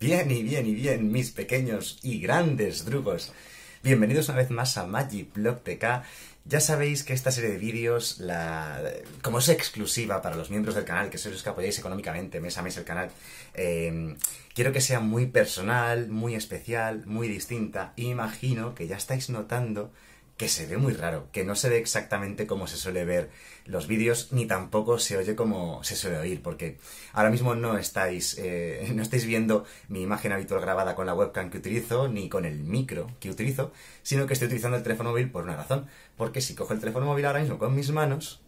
Bien y bien y bien, mis pequeños y grandes drugos. Bienvenidos una vez más a Magic Blog TK. Ya sabéis que esta serie de vídeos, la... como es exclusiva para los miembros del canal, que sois los que apoyáis económicamente mes a mes el canal, em, quiero que sea muy personal, muy especial, muy distinta. Imagino que ya estáis notando que se ve muy raro, que no se ve exactamente como se suele ver los vídeos, ni tampoco se oye como se suele oír, porque ahora mismo no estáis, eh, no estáis viendo mi imagen habitual grabada con la webcam que utilizo, ni con el micro que utilizo, sino que estoy utilizando el teléfono móvil por una razón, porque si cojo el teléfono móvil ahora mismo con mis manos,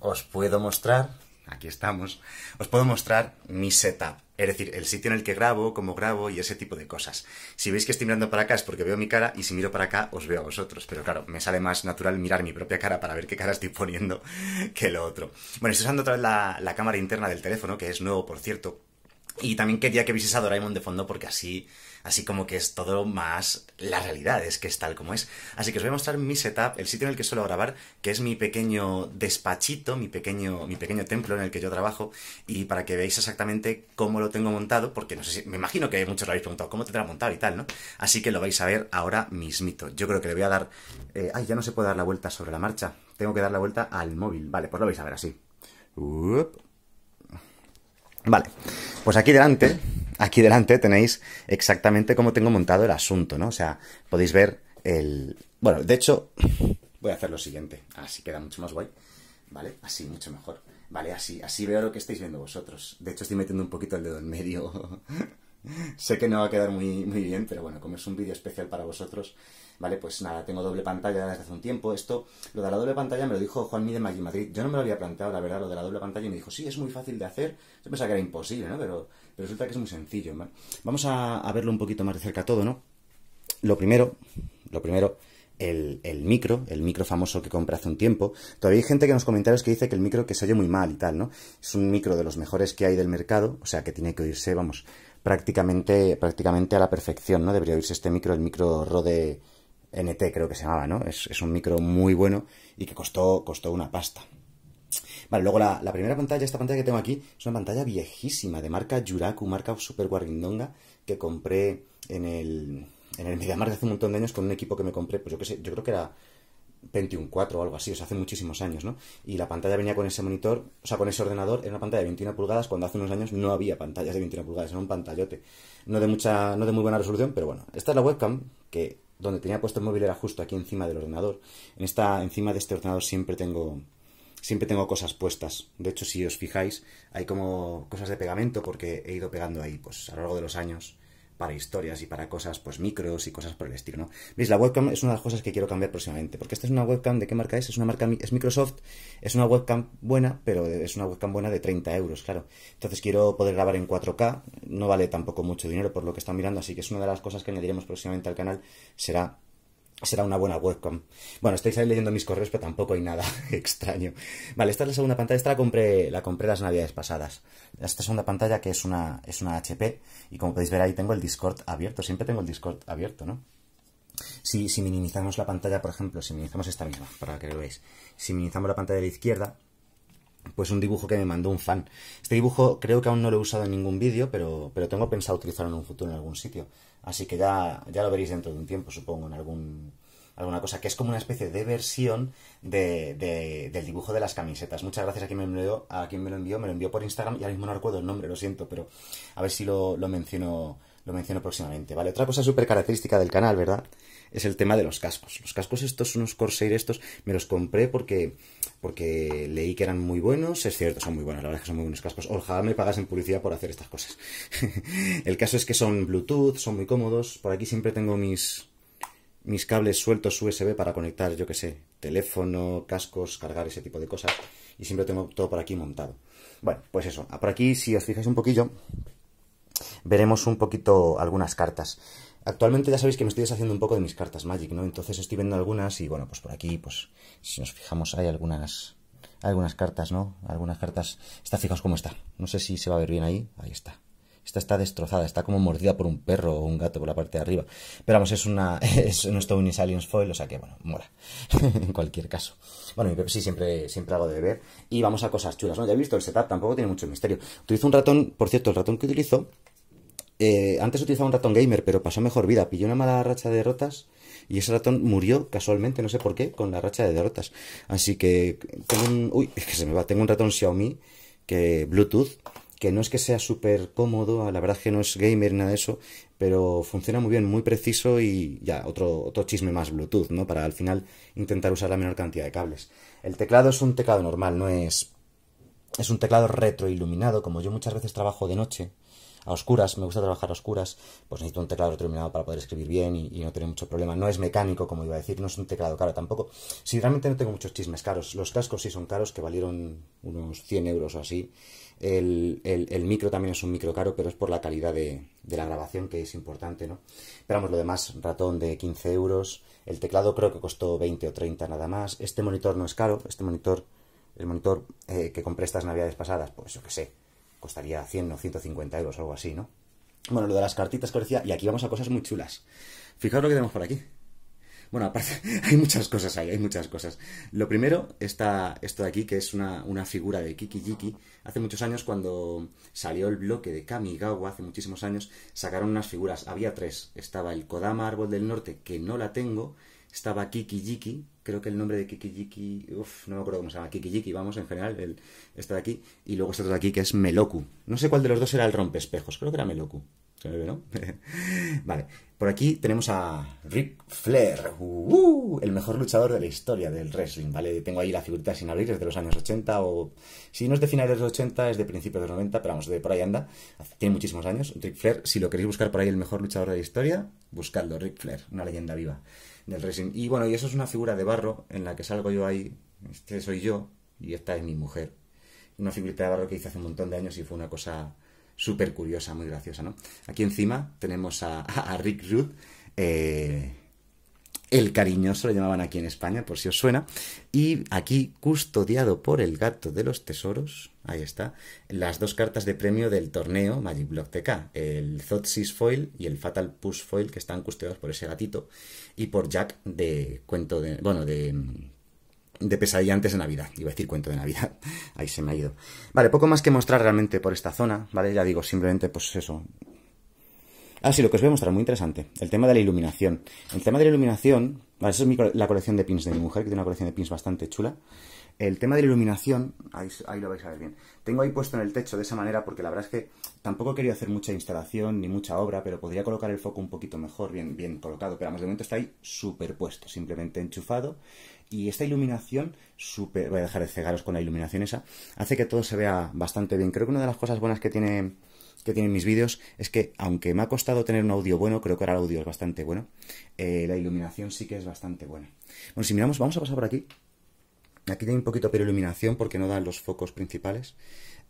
os puedo mostrar aquí estamos, os puedo mostrar mi setup, es decir, el sitio en el que grabo, cómo grabo y ese tipo de cosas. Si veis que estoy mirando para acá es porque veo mi cara y si miro para acá os veo a vosotros, pero claro, me sale más natural mirar mi propia cara para ver qué cara estoy poniendo que lo otro. Bueno, estoy usando otra vez la, cámara interna del teléfono, que es nuevo, por cierto, y también quería que vieses a Doraemon de fondo porque así, así como que es todo más la realidad, es que es tal como es. Así que os voy a mostrar mi setup, el sitio en el que suelo grabar, que es mi pequeño despachito, mi pequeño, mi pequeño templo en el que yo trabajo, y para que veáis exactamente cómo lo tengo montado, porque no sé me imagino que muchos lo habéis preguntado, ¿cómo te tendrá montado y tal, no? Así que lo vais a ver ahora mismito. Yo creo que le voy a dar... Eh, ay, ya no se puede dar la vuelta sobre la marcha. Tengo que dar la vuelta al móvil. Vale, pues lo vais a ver así. Vale, pues aquí delante, aquí delante tenéis exactamente cómo tengo montado el asunto, ¿no? O sea, podéis ver el... Bueno, de hecho, voy a hacer lo siguiente, así queda mucho más guay, ¿vale? Así, mucho mejor. Vale, así, así veo lo que estáis viendo vosotros. De hecho, estoy metiendo un poquito el dedo en medio. sé que no va a quedar muy, bien, pero bueno, como es un vídeo especial para vosotros, ¿vale? Pues nada, tengo doble pantalla desde hace un tiempo. Esto, lo de la doble pantalla me lo dijo Juan Mide de Madrid. Yo no me lo había planteado, la verdad, lo de la doble pantalla y me dijo, sí, es muy fácil de hacer. Yo pensaba que era imposible, ¿no? Pero, resulta que es muy sencillo, Vamos a, verlo un poquito más de cerca todo, ¿no? Lo primero, lo primero... El, micro, el micro famoso que compré hace un tiempo. Todavía hay gente que nos los comentarios que dice que el micro que se oye muy mal y tal, ¿no? Es un micro de los mejores que hay del mercado, o sea que tiene que oírse, vamos, prácticamente, prácticamente a la perfección, ¿no? Debería oírse este micro, el micro Rode NT creo que se llamaba, ¿no? Es, es un micro muy bueno y que costó, costó una pasta. Vale, luego la, primera pantalla, esta pantalla que tengo aquí, es una pantalla viejísima, de marca Yuraku, marca Super Guarindonga, que compré en el, en el hace un montón de años con un equipo que me compré, pues yo qué sé, yo creo que era 21.4 o algo así, o sea, hace muchísimos años, ¿no? Y la pantalla venía con ese monitor, o sea, con ese ordenador, era una pantalla de 21 pulgadas, cuando hace unos años no había pantallas de 21 pulgadas, era un pantallote. No de mucha, no de muy buena resolución, pero bueno. Esta es la webcam, que donde tenía puesto el móvil era justo aquí encima del ordenador. En esta, encima de este ordenador siempre tengo, siempre tengo cosas puestas. De hecho, si os fijáis, hay como cosas de pegamento, porque he ido pegando ahí, pues, a lo largo de los años para historias y para cosas, pues micros y cosas por el estilo, ¿no? Veis, la webcam es una de las cosas que quiero cambiar próximamente, porque esta es una webcam, ¿de qué marca es? Es una marca, es Microsoft, es una webcam buena, pero es una webcam buena de 30 euros, claro. Entonces quiero poder grabar en 4K, no vale tampoco mucho dinero por lo que están mirando, así que es una de las cosas que añadiremos próximamente al canal, será será una buena webcam. Bueno, estáis ahí leyendo mis correos, pero tampoco hay nada extraño. Vale, esta es la segunda pantalla. Esta la compré, la compré las navidades pasadas. Esta segunda pantalla que es una, es una HP. Y como podéis ver ahí tengo el Discord abierto. Siempre tengo el Discord abierto, ¿no? Si, si minimizamos la pantalla, por ejemplo, si minimizamos esta misma, para que lo veáis. Si minimizamos la pantalla de la izquierda, pues un dibujo que me mandó un fan. Este dibujo creo que aún no lo he usado en ningún vídeo, pero, pero tengo pensado utilizarlo en un futuro en algún sitio. Así que ya, ya lo veréis dentro de un tiempo, supongo, en algún, alguna cosa, que es como una especie de versión de, de, del dibujo de las camisetas. Muchas gracias a quien, me envió, a quien me lo envió, me lo envió por Instagram y ahora mismo no recuerdo el nombre, lo siento, pero a ver si lo, lo menciono lo menciono próximamente, ¿vale? Otra cosa súper característica del canal, ¿verdad? Es el tema de los cascos. Los cascos estos, unos Corsair estos, me los compré porque, porque leí que eran muy buenos. Es cierto, son muy buenos, la verdad es que son muy buenos cascos. Ojalá me pagas en publicidad por hacer estas cosas. el caso es que son Bluetooth, son muy cómodos. Por aquí siempre tengo mis, mis cables sueltos USB para conectar, yo qué sé, teléfono, cascos, cargar ese tipo de cosas. Y siempre tengo todo por aquí montado. Bueno, pues eso. Por aquí, si os fijáis un poquillo, veremos un poquito algunas cartas. Actualmente ya sabéis que me estoy deshaciendo un poco de mis cartas Magic, ¿no? Entonces estoy viendo algunas y bueno, pues por aquí, pues si nos fijamos hay algunas algunas cartas, ¿no? Algunas cartas. Está, fijaos cómo está. No sé si se va a ver bien ahí. Ahí está. Esta está destrozada, está como mordida por un perro o un gato por la parte de arriba. Pero vamos, es una. Es nuestro Unis Aliens Foil, o sea que bueno, mola. en cualquier caso. Bueno, sí, siempre, siempre hago de beber. Y vamos a cosas chulas, ¿no? Ya he visto el setup, tampoco tiene mucho misterio. Utilizo un ratón, por cierto, el ratón que utilizo eh, antes utilizaba un ratón gamer, pero pasó mejor vida. Pilló una mala racha de derrotas y ese ratón murió casualmente, no sé por qué, con la racha de derrotas. Así que tengo un... que se me va. Tengo un ratón Xiaomi que Bluetooth que no es que sea súper cómodo, la verdad es que no es gamer ni nada de eso, pero funciona muy bien, muy preciso y ya, otro, otro chisme más Bluetooth, ¿no? Para al final intentar usar la menor cantidad de cables. El teclado es un teclado normal, no es... Es un teclado retroiluminado, como yo muchas veces trabajo de noche, a oscuras, me gusta trabajar a oscuras, pues necesito un teclado determinado para poder escribir bien y, no tener mucho problema. No es mecánico, como iba a decir, no es un teclado caro tampoco. Si realmente no tengo muchos chismes caros, los cascos sí son caros, que valieron unos 100 euros o así. El, micro también es un micro caro, pero es por la calidad de, la grabación que es importante, ¿no? Pero vamos, lo demás, ratón de 15 euros, el teclado creo que costó 20 o 30 nada más. Este monitor no es caro, este monitor, el monitor eh, que compré estas navidades pasadas, pues yo que sé, costaría 100 o 150 euros, algo así, ¿no? Bueno, lo de las cartitas que decía, y aquí vamos a cosas muy chulas. Fijaos lo que tenemos por aquí. Bueno, aparte, hay muchas cosas ahí, hay muchas cosas. Lo primero está esto de aquí, que es una, una figura de Kiki Jiki. Hace muchos años, cuando salió el bloque de Kamigawa, hace muchísimos años, sacaron unas figuras. Había tres. Estaba el Kodama Árbol del Norte, que no la tengo, estaba Kikijiki, creo que el nombre de Kikijiki, uff, no me acuerdo cómo se llama, Kikijiki, vamos, en general, el, está de aquí, y luego este otro de aquí que es Meloku. No sé cuál de los dos era el rompe espejos creo que era Meloku. Se ve, ¿no? vale, por aquí tenemos a Rick Flair, uh, el mejor luchador de la historia del wrestling, ¿vale? Tengo ahí la figurita sin abrir, es de los años 80 o... Si no es de finales de los 80, es de principios de los 90, pero vamos, de por ahí anda. Tiene muchísimos años. Rick Flair, si lo queréis buscar por ahí, el mejor luchador de la historia, buscadlo, Rick Flair, una leyenda viva del Resin. Y bueno, y eso es una figura de barro en la que salgo yo ahí, este soy yo y esta es mi mujer. Una figurita de barro que hice hace un montón de años y fue una cosa súper curiosa, muy graciosa, ¿no? Aquí encima tenemos a, Rick Ruth, el Cariñoso lo llamaban aquí en España, por si os suena. Y aquí, custodiado por el gato de los tesoros, ahí está, las dos cartas de premio del torneo Magic Block TK, el Zotsis Foil y el Fatal Push Foil, que están custodiados por ese gatito y por Jack de cuento de. Bueno, de de pesadilla antes de Navidad. Iba a decir cuento de Navidad. Ahí se me ha ido. Vale, poco más que mostrar realmente por esta zona, ¿vale? Ya digo, simplemente, pues eso, Ah, sí, lo que os voy a mostrar, muy interesante. El tema de la iluminación. El tema de la iluminación, esa es la colección de pins de mi mujer, que tiene una colección de pins bastante chula. El tema de la iluminación, ahí, lo vais a ver bien. Tengo ahí puesto en el techo de esa manera porque la verdad es que tampoco he querido hacer mucha instalación ni mucha obra, pero podría colocar el foco un poquito mejor, bien, bien colocado. Pero además de momento está ahí superpuesto, simplemente enchufado. Y esta iluminación, super, voy a dejar de cegaros con la iluminación esa, hace que todo se vea bastante bien. Creo que una de las cosas buenas que tiene que tienen mis vídeos es que, aunque me ha costado tener un audio bueno, creo que ahora el audio es bastante bueno, eh, la iluminación sí que es bastante buena. Bueno, si miramos, vamos a pasar por aquí. Aquí tiene un poquito de iluminación porque no dan los focos principales.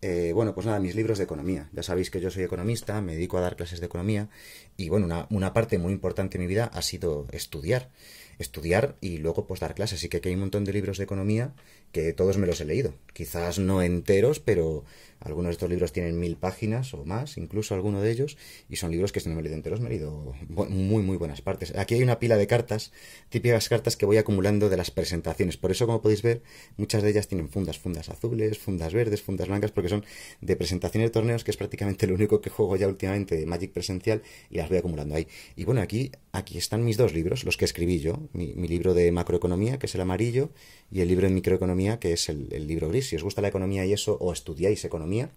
Eh, bueno, pues nada, mis libros de economía. Ya sabéis que yo soy economista, me dedico a dar clases de economía y bueno, una, una parte muy importante de mi vida ha sido estudiar. Estudiar y luego pues dar clases. Así que aquí hay un montón de libros de economía que todos me los he leído. Quizás no enteros, pero algunos de estos libros tienen mil páginas o más, incluso alguno de ellos, y son libros que si no me he leído enteros me he leído muy, muy buenas partes. Aquí hay una pila de cartas, típicas cartas que voy acumulando de las presentaciones. Por eso, como podéis ver, muchas de ellas tienen fundas, fundas azules, fundas verdes, fundas blancas, porque son de presentaciones de torneos, que es prácticamente lo único que juego ya últimamente de Magic presencial, y las voy acumulando ahí. Y bueno, aquí, aquí están mis dos libros, los que escribí yo, mi libro de macroeconomía, que es el amarillo, y el libro de microeconomía que es el, libro gris. Si os gusta la economía y eso, o estudiáis economía,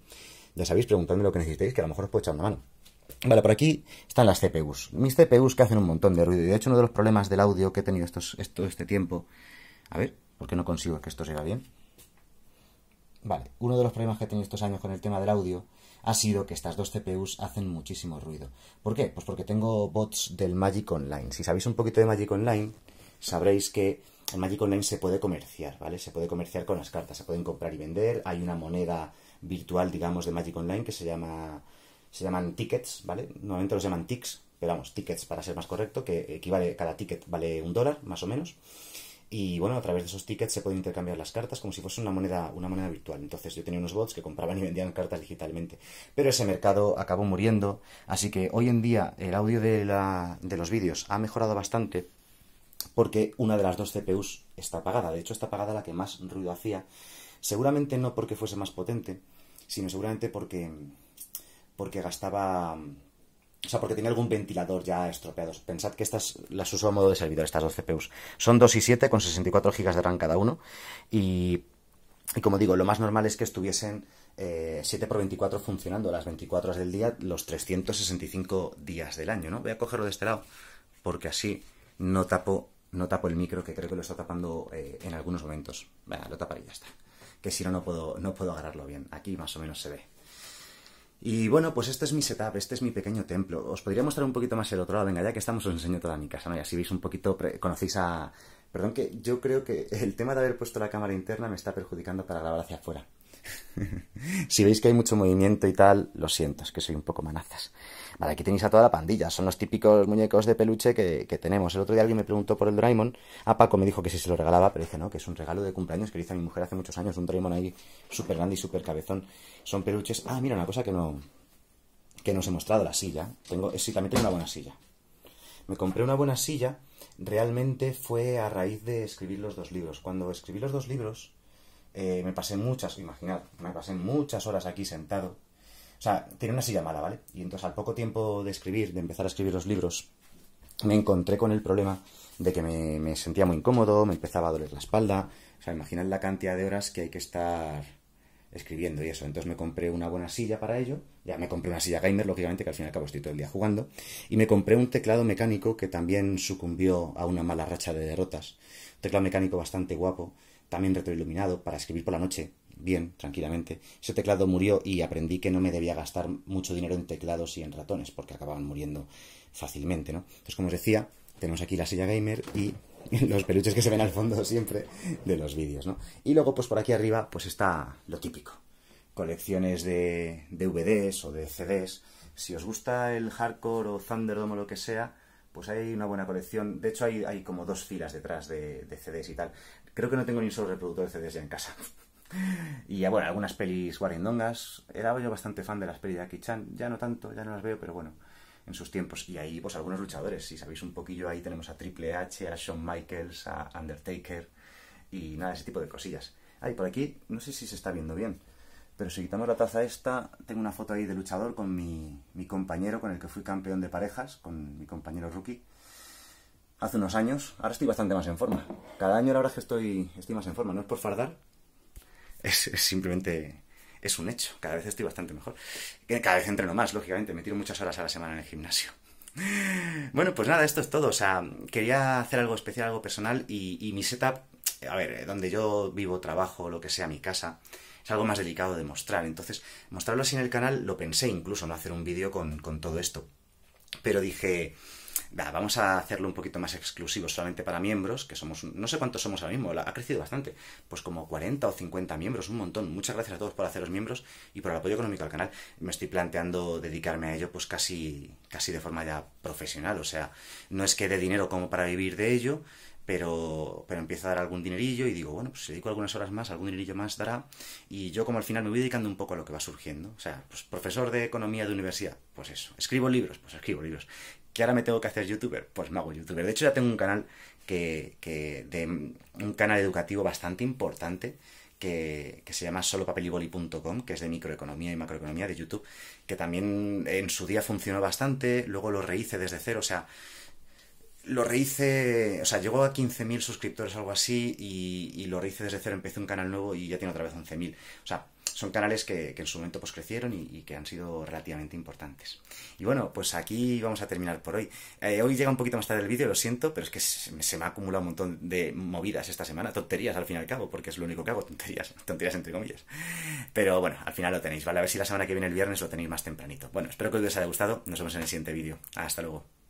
ya sabéis, preguntadme lo que necesitéis, que a lo mejor os puedo echar una mano. Vale, por aquí están las CPUs. Mis CPUs que hacen un montón de ruido. Y de hecho, uno de los problemas del audio que he tenido estos, todo este tiempo. A ver, ¿por qué no consigo que esto se bien? Vale, uno de los problemas que he tenido estos años con el tema del audio ha sido que estas dos CPUs hacen muchísimo ruido. ¿Por qué? Pues porque tengo bots del Magic Online. Si sabéis un poquito de Magic Online, sabréis que en Magic Online se puede comerciar, ¿vale? Se puede comerciar con las cartas, se pueden comprar y vender. Hay una moneda virtual, digamos, de Magic Online que se llama. Se llaman tickets, ¿vale? Normalmente los llaman ticks, pero vamos, tickets para ser más correcto, que equivale, cada ticket vale un dólar, más o menos. Y bueno, a través de esos tickets se pueden intercambiar las cartas como si fuese una moneda, una moneda virtual. Entonces yo tenía unos bots que compraban y vendían cartas digitalmente. Pero ese mercado acabó muriendo. Así que hoy en día el audio de, la, de los vídeos ha mejorado bastante porque una de las dos CPUs está apagada. De hecho, está apagada la que más ruido hacía. Seguramente no porque fuese más potente, sino seguramente porque, porque gastaba... O sea, porque tenía algún ventilador ya estropeado. Pensad que estas las uso a modo de servidor, estas dos CPUs. Son 2 y 7 con 64 GB de RAM cada uno. Y, y como digo, lo más normal es que estuviesen 7x24 eh, funcionando las 24 horas del día, los 365 días del año, ¿no? Voy a cogerlo de este lado, porque así no tapo no tapo el micro, que creo que lo está tapando eh, en algunos momentos. Bueno, lo taparé y ya está. Que si no, no puedo, no puedo agarrarlo bien. Aquí más o menos se ve. Y bueno, pues este es mi setup, este es mi pequeño templo. Os podría mostrar un poquito más el otro lado, venga, ya que estamos, os enseño toda mi casa, ¿no? Y así veis un poquito, conocéis a... Perdón que yo creo que el tema de haber puesto la cámara interna me está perjudicando para grabar hacia afuera. si veis que hay mucho movimiento y tal, lo siento, es que soy un poco manazas. Vale, aquí tenéis a toda la pandilla, son los típicos muñecos de peluche que, tenemos. El otro día alguien me preguntó por el Doraemon, a Paco me dijo que si se lo regalaba, pero dije no, que es un regalo de cumpleaños que le hizo a mi mujer hace muchos años, un Doraemon ahí súper grande y súper cabezón. Son peluches... Ah, mira, una cosa que no que no he mostrado, la silla. Tengo, sí, también tengo una buena silla. Me compré una buena silla, realmente fue a raíz de escribir los dos libros. Cuando escribí los dos libros, eh, me pasé muchas, imaginad, me pasé muchas horas aquí sentado. O sea, tenía una silla mala, ¿vale? Y entonces al poco tiempo de escribir, de empezar a escribir los libros, me encontré con el problema de que me, sentía muy incómodo, me empezaba a doler la espalda. O sea, imaginad la cantidad de horas que hay que estar escribiendo y eso. Entonces me compré una buena silla para ello. Ya me compré una silla gamer, lógicamente, que al fin y al cabo estoy todo el día jugando. Y me compré un teclado mecánico que también sucumbió a una mala racha de derrotas. Un teclado mecánico bastante guapo, también retroiluminado, para escribir por la noche, bien, tranquilamente. Ese teclado murió y aprendí que no me debía gastar mucho dinero en teclados y en ratones, porque acababan muriendo fácilmente, ¿no? Entonces, como os decía, tenemos aquí la silla gamer y los peluches que se ven al fondo siempre de los vídeos, ¿no? Y luego, pues por aquí arriba, pues está lo típico. Colecciones de DVDs o de CDs. Si os gusta el hardcore o Thunderdome o lo que sea, pues hay una buena colección. De hecho, hay, hay como dos filas detrás de, de, CDs y tal. Creo que no tengo ni un solo reproductor de CDs ya en casa. y bueno, algunas pelis guarindongas. Era yo bastante fan de las pelis de Aki-chan. Ya no tanto, ya no las veo, pero bueno en sus tiempos. Y ahí, pues algunos luchadores, si sabéis un poquillo, ahí tenemos a Triple H, a Shawn Michaels, a Undertaker y nada, ese tipo de cosillas. ahí por aquí, no sé si se está viendo bien, pero si quitamos la taza esta, tengo una foto ahí de luchador con mi, compañero con el que fui campeón de parejas, con mi compañero rookie. Hace unos años, ahora estoy bastante más en forma. Cada año la verdad es que estoy, estoy más en forma, no es por fardar, es simplemente es un hecho. Cada vez estoy bastante mejor. Eh, cada vez entreno más, lógicamente. Me tiro muchas horas a la semana en el gimnasio. Bueno, pues nada, esto es todo. O sea, quería hacer algo especial, algo personal y, mi setup, eh, a ver, eh, donde yo vivo, trabajo, lo que sea, mi casa, es algo más delicado de mostrar. Entonces, mostrarlo así en el canal lo pensé incluso, no hacer un vídeo con todo esto. Pero dije, vamos a hacerlo un poquito más exclusivo solamente para miembros, que somos, no sé cuántos somos ahora mismo, ha crecido bastante, pues como 40 o 50 miembros, un montón. Muchas gracias a todos por haceros miembros y por el apoyo económico al canal. Me estoy planteando dedicarme a ello pues casi, casi de forma ya profesional, o sea, no es que dé dinero como para vivir de ello, pero, pero empiezo a dar algún dinerillo y digo, bueno, pues si dedico algunas horas más, algún dinerillo más dará. Y yo como al final me voy dedicando un poco a lo que va surgiendo. O sea, pues profesor de economía de universidad, pues eso. Escribo libros, pues escribo libros que ahora me tengo que hacer youtuber, pues me hago youtuber. De hecho ya tengo un canal que, de un canal educativo bastante importante que, se llama solopapeliboli.com, que es de microeconomía y macroeconomía de YouTube, que también en su día funcionó bastante, luego lo rehice desde cero, o sea, lo rehice, o sea, llegó a 15.000 suscriptores o algo así y, y, lo rehice desde cero, empecé un canal nuevo y ya tiene otra vez 11.000. O sea, son canales que, en su momento pues crecieron y, que han sido relativamente importantes. Y bueno, pues aquí vamos a terminar por hoy. Eh, hoy llega un poquito más tarde el vídeo, lo siento, pero es que se, se, me ha acumulado un montón de movidas esta semana, tonterías al fin y al cabo, porque es lo único que hago, tonterías, tonterías entre comillas. Pero bueno, al final lo tenéis, ¿vale? A ver si la semana que viene el viernes lo tenéis más tempranito. Bueno, espero que os haya gustado, nos vemos en el siguiente vídeo. Hasta luego.